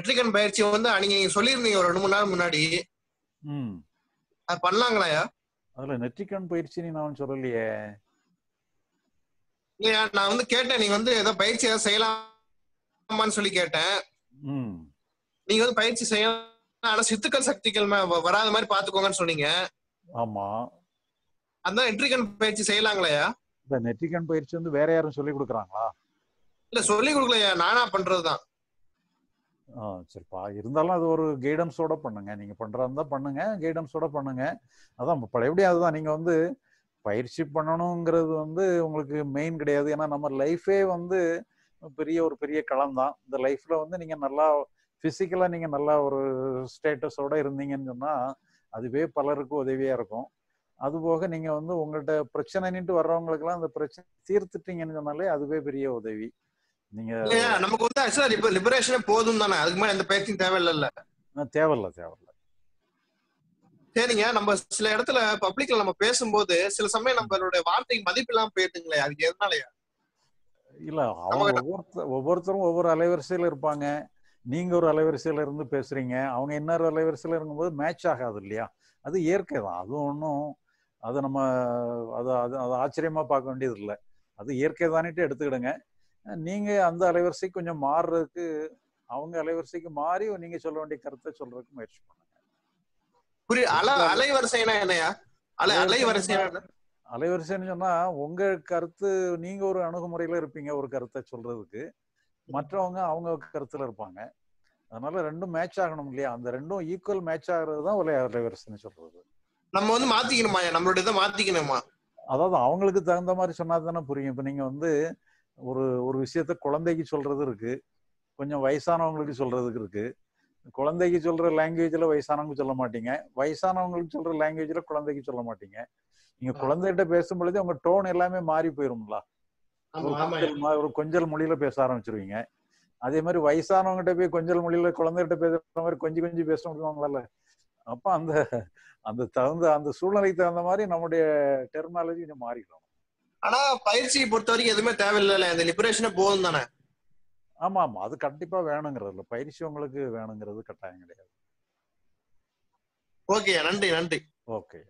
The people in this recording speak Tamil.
வெற்றிகன் பயிற்சி வந்து நீங்க சொல்லியிருந்தீங்க ஒரு ரெண்டு மூணு நாள் முன்னாடி ம் அது பண்ணலாங்களாயா அதுல பயிற்சி நீ நான் சொல்லலையே இல்லையா நான் வந்து கேட்டேன் நீ வந்து ஏதோ பயிற்சி ஏதாவது செய்யலாமான்னு சொல்லி கேட்டேன் ம் நீங்க வந்து பயிற்சி செய்யலாம் ஆனா சித்துக்கள் சக்திகள் வராத மாதிரி பாத்துக்கோங்கன்னு சொன்னீங்க ஆமா அதான் நெற்றிக்கண் பயிற்சி செய்யலாங்களையா இந்த நெற்றிக்கண் பயிற்சி வந்து வேற யாரும் சொல்லி கொடுக்குறாங்களா இல்ல சொல்லி கொடுக்கலையா நானா பண்றதுதான் ஆ சரிப்பா இருந்தாலும் அது ஒரு கைடன்ஸோட பண்ணுங்க நீங்க பண்றதா இருந்தா பண்ணுங்க கைடன்ஸோட பண்ணுங்க அதான் பழையபடி அதுதான் நீங்க வந்து பயிற்சி பண்ணணுங்கிறது வந்து உங்களுக்கு மெயின் கிடையாது ஏன்னா நம்ம லைஃபே வந்து பெரிய ஒரு பெரிய களம் தான் இந்த லைஃப்ல வந்து நீங்க நல்லா பிசிக்கலா நீங்க நல்லா ஒரு ஸ்டேட்டஸோட இருந்தீங்கன்னு சொன்னா அதுவே பலருக்கு உதவியா இருக்கும் அது போக நீங்க வந்து உங்கள்கிட்ட வர்றவங்களுக்கு வர்றவங்களுக்குலாம் அந்த பிரச்சனை தீர்த்துட்டீங்கன்னு சொன்னாலே அதுவே பெரிய உதவி நீங்க நமக்கு வந்து ஆக்சுவலா லிபரேஷனே போதும் தானே அதுக்கு மேல எந்த பயிற்சியும் தேவையில்லைல்ல தேவையில்ல தேவையில்ல சரிங்க நம்ம சில இடத்துல பப்ளிக்ல நம்ம பேசும்போது சில சமயம் நம்மளுடைய வார்த்தைக்கு மதிப்பு இல்லாம போயிட்டுங்களே அதுக்கு எதனாலயா இல்ல அவங்க ஒவ்வொருத்த ஒவ்வொருத்தரும் ஒவ்வொரு அலைவரிசையில இருப்பாங்க நீங்க ஒரு அலைவரிசையில இருந்து பேசுறீங்க அவங்க இன்னொரு அலைவரிசையில இருக்கும்போது மேட்ச் ஆகாது இல்லையா அது இயற்கை தான் அது ஒன்றும் அது நம்ம அது அது அது ஆச்சரியமா பார்க்க வேண்டியது இல்லை அது இயற்கை தானிட்டு எடுத்துக்கிடுங்க நீங்க அந்த அலைவரிசைக்கு கொஞ்சம் மாறுறதுக்கு அவங்க அலைவரிசைக்கு மாறி நீங்க சொல்ல வேண்டிய கருத்தை சொல்றதுக்கு முயற்சி பண்ணுங்க புரிய என்னையா அலை அலைவரிசைன்னு சொன்னா உங்க கருத்து நீங்க ஒரு அணுகுமுறையில இருப்பீங்க ஒரு கருத்தை சொல்றதுக்கு மற்றவங்க அவங்க கருத்துல இருப்பாங்க அதனால ரெண்டும் மேட்ச் ஆகணும் இல்லையா அந்த ரெண்டும் ஈக்குவல் மேட்ச் ஆகுறது தான் ஒரே அலைவரிசைன்னு சொல்றது நம்ம வந்து மாத்திக்கணுமா நம்மளோட இதை மாத்திக்கணுமா அதாவது அவங்களுக்கு தகுந்த மாதிரி சொன்னா தானே புரியும் இப்ப நீங்க வந்து ஒரு ஒரு விஷயத்த குழந்தைக்கு சொல்றது இருக்கு கொஞ்சம் வயசானவங்களுக்கு சொல்றதுக்கு இருக்கு குழந்தைக்கு சொல்ற லாங்குவேஜ்ல வயசானவங்க சொல்ல மாட்டீங்க வயசானவங்களுக்கு சொல்ற லாங்குவேஜ்ல குழந்தைக்கு சொல்ல மாட்டீங்க நீங்க குழந்தைகிட்ட பொழுது உங்க டோன் எல்லாமே மாறி போயிரும்ல ஒரு கொஞ்சல் மொழியில பேச ஆரம்பிச்சிருவீங்க அதே மாதிரி வயசானவங்ககிட்ட போய் கொஞ்சல் மொழியில குழந்தைகிட்ட பேசுற மாதிரி கொஞ்சம் கொஞ்சம் பேச முடியுவாங்களால அப்ப அந்த அந்த தகுந்த அந்த சூழ்நிலைக்கு தகுந்த மாதிரி நம்முடைய டெர்மாலஜி கொஞ்சம் மாறிடும் ஆனா பயிற்சியை பொறுத்த வரைக்கும் எதுவுமே தேவையில்லை அந்த லிபரேஷனே போதும் தானே ஆமா ஆமா அது கண்டிப்பா வேணுங்கிறது இல்ல பயிற்சி உங்களுக்கு வேணுங்கிறது கட்டாயம் கிடையாது ஓகே நன்றி நன்றி ஓகே